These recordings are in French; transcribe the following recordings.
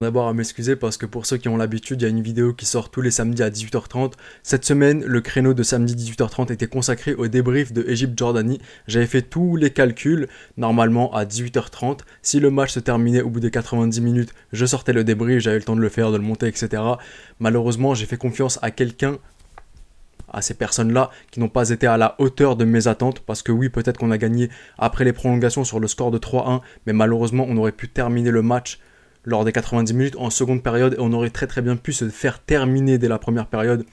D'abord à m'excuser parce que pour ceux qui ont l'habitude, il y a une vidéo qui sort tous les samedis à 18h30. Cette semaine, le créneau de samedi 18h30 était consacré au débrief de Égypte-Jordanie. J'avais fait tous les calculs, normalement à 18h30. Si le match se terminait au bout des 90 minutes, je sortais le débrief, j'avais le temps de le faire, de le monter, etc. Malheureusement, j'ai fait confiance à quelqu'un à ces personnes-là qui n'ont pas été à la hauteur de mes attentes. Parce que oui, peut-être qu'on a gagné après les prolongations sur le score de 3-1, mais malheureusement, on aurait pu terminer le match lors des 90 minutes en seconde période et on aurait très très bien pu se faire terminer dès la première période.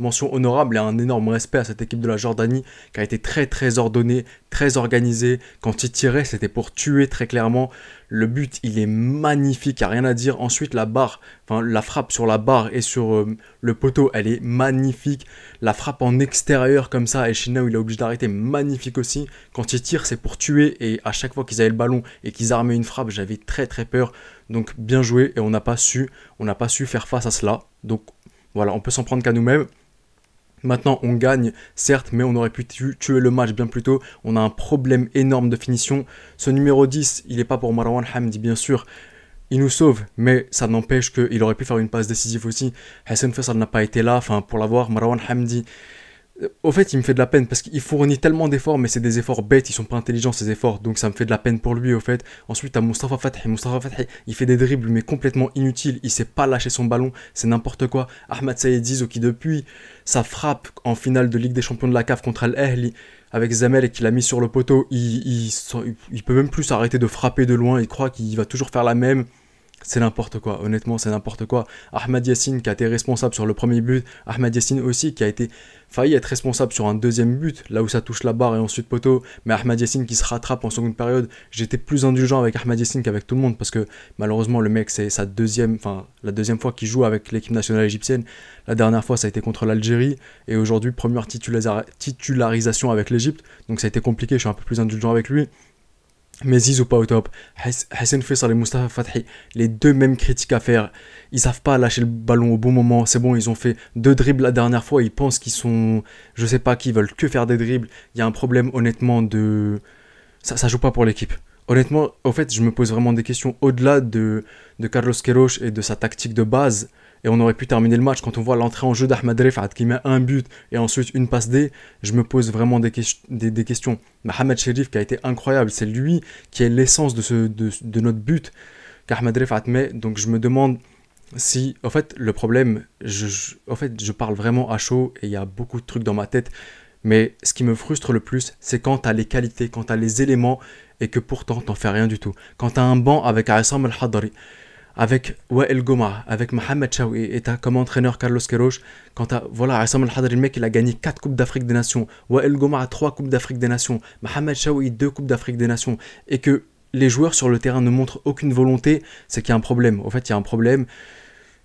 Mention honorable et un énorme respect à cette équipe de la Jordanie qui a été très très ordonnée, très organisée. Quand il tirait, c'était pour tuer très clairement. Le but, il est magnifique, il n'y a rien à dire. Ensuite, la barre, enfin la frappe sur la barre et sur euh, le poteau, elle est magnifique. La frappe en extérieur comme ça, et China il est obligé d'arrêter, magnifique aussi. Quand il tire, c'est pour tuer et à chaque fois qu'ils avaient le ballon et qu'ils armaient une frappe, j'avais très très peur. Donc bien joué et on n'a pas su, on n'a pas su faire face à cela. Donc voilà, on peut s'en prendre qu'à nous-mêmes. Maintenant, on gagne, certes, mais on aurait pu tuer le match bien plus tôt. On a un problème énorme de finition. Ce numéro 10, il n'est pas pour Marwan Hamdi, bien sûr. Il nous sauve, mais ça n'empêche qu'il aurait pu faire une passe décisive aussi. Hassan Faisal n'a pas été là. Enfin, pour l'avoir, Marwan Hamdi, euh, au fait, il me fait de la peine parce qu'il fournit tellement d'efforts, mais c'est des efforts bêtes, ils sont pas intelligents ces efforts, donc ça me fait de la peine pour lui au fait. Ensuite, à Mustafa Fatih, Mustafa Fatih, il fait des dribbles mais complètement inutiles, il sait pas lâcher son ballon, c'est n'importe quoi. Ahmad Saïd qui depuis sa frappe en finale de Ligue des Champions de la CAF contre Al Ehli avec Zamel et qu'il a mis sur le poteau, il, peut même plus s'arrêter de frapper de loin, il croit qu'il va toujours faire la même. C'est n'importe quoi, honnêtement, c'est n'importe quoi. Ahmad Yassine qui a été responsable sur le premier but, Ahmad Yassine aussi qui a été failli être responsable sur un deuxième but, là où ça touche la barre et ensuite poteau, mais Ahmad Yassine qui se rattrape en seconde période. J'étais plus indulgent avec Ahmad Yassine qu'avec tout le monde parce que malheureusement le mec c'est sa deuxième, enfin la deuxième fois qu'il joue avec l'équipe nationale égyptienne. La dernière fois ça a été contre l'Algérie et aujourd'hui première titularisation avec l'Egypte, donc ça a été compliqué. Je suis un peu plus indulgent avec lui, mais Zizou pas au top. Hassan Faisal et Mustafa Fathi, les deux mêmes critiques à faire. Ils savent pas lâcher le ballon au bon moment. C'est bon, ils ont fait deux dribbles la dernière fois. Ils pensent qu'ils sont. Je sais pas qu'ils veulent que faire des dribbles. Il y a un problème, honnêtement, de. Ça, ça joue pas pour l'équipe honnêtement, au fait, je me pose vraiment des questions au-delà de, de Carlos Queiroz et de sa tactique de base. Et on aurait pu terminer le match. Quand on voit l'entrée en jeu d'Ahmad Refat qui met un but et ensuite une passe D, je me pose vraiment des, des, questions. Mohamed Sherif qui a été incroyable, c'est lui qui est l'essence de, de, notre but qu'Ahmad Refat met. Donc je me demande si, en fait, le problème, en fait, je parle vraiment à chaud et il y a beaucoup de trucs dans ma tête. Mais ce qui me frustre le plus, c'est quand t'as les qualités, quand t'as les éléments et que pourtant t'en fais rien du tout. Quand t'as un banc avec Aissam Al-Hadari, avec Wael Goma, avec Mohamed Chaoui et t'as comme entraîneur Carlos Queiroz, quand t'as, voilà, Aissam Al-Hadari, le mec, il a gagné 4 Coupes d'Afrique des Nations, Wael Goma a 3 Coupes d'Afrique des Nations, Mohamed Chaoui 2 Coupes d'Afrique des Nations, et que les joueurs sur le terrain ne montrent aucune volonté, c'est qu'il y a un problème. En fait, il y a un problème.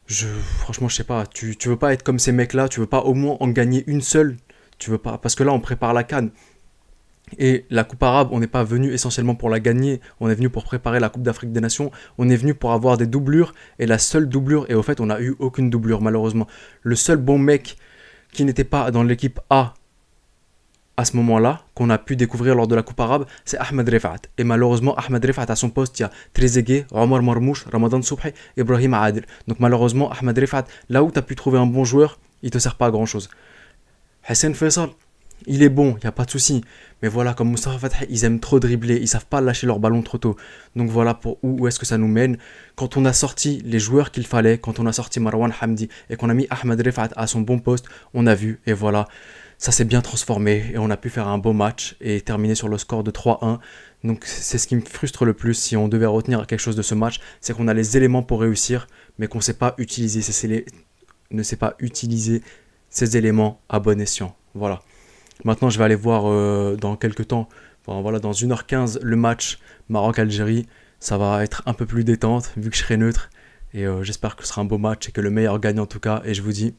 Je, franchement, je sais pas, tu, tu veux pas être comme ces mecs-là, tu veux pas au moins en gagner une seule tu veux pas Parce que là, on prépare la canne. Et la Coupe arabe, on n'est pas venu essentiellement pour la gagner, on est venu pour préparer la Coupe d'Afrique des Nations, on est venu pour avoir des doublures, et la seule doublure, et au fait on n'a eu aucune doublure malheureusement, le seul bon mec qui n'était pas dans l'équipe A à ce moment-là, qu'on a pu découvrir lors de la Coupe arabe, c'est Ahmed Refat. Et malheureusement, Ahmed Refat à son poste, il y a Trezeguet, Omar Marmouch, Ramadan Soubhi, Ibrahim Adil. Donc malheureusement, Ahmed Refat, là où tu as pu trouver un bon joueur, il te sert pas à grand-chose. Hassan Faisal, il est bon, il n'y a pas de souci. Mais voilà, comme Moustapha Fatah, ils aiment trop dribbler, ils savent pas lâcher leur ballon trop tôt. Donc voilà pour où, est-ce que ça nous mène. Quand on a sorti les joueurs qu'il fallait, quand on a sorti Marwan Hamdi et qu'on a mis Ahmed Refat à son bon poste, on a vu, et voilà, ça s'est bien transformé et on a pu faire un beau match et terminer sur le score de 3-1. Donc c'est ce qui me frustre le plus si on devait retenir quelque chose de ce match, c'est qu'on a les éléments pour réussir, mais qu'on ne sait pas utiliser. ne sait pas utiliser ces éléments à bon escient. Voilà. Maintenant, je vais aller voir euh, dans quelques temps, voilà, dans 1h15, le match Maroc-Algérie. Ça va être un peu plus détente vu que je serai neutre. Et euh, j'espère que ce sera un beau match et que le meilleur gagne en tout cas. Et je vous dis.